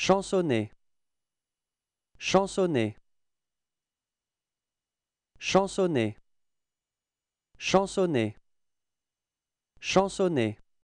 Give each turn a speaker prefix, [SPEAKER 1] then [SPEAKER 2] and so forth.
[SPEAKER 1] chansonner chansonner chansonner chansonner chansonner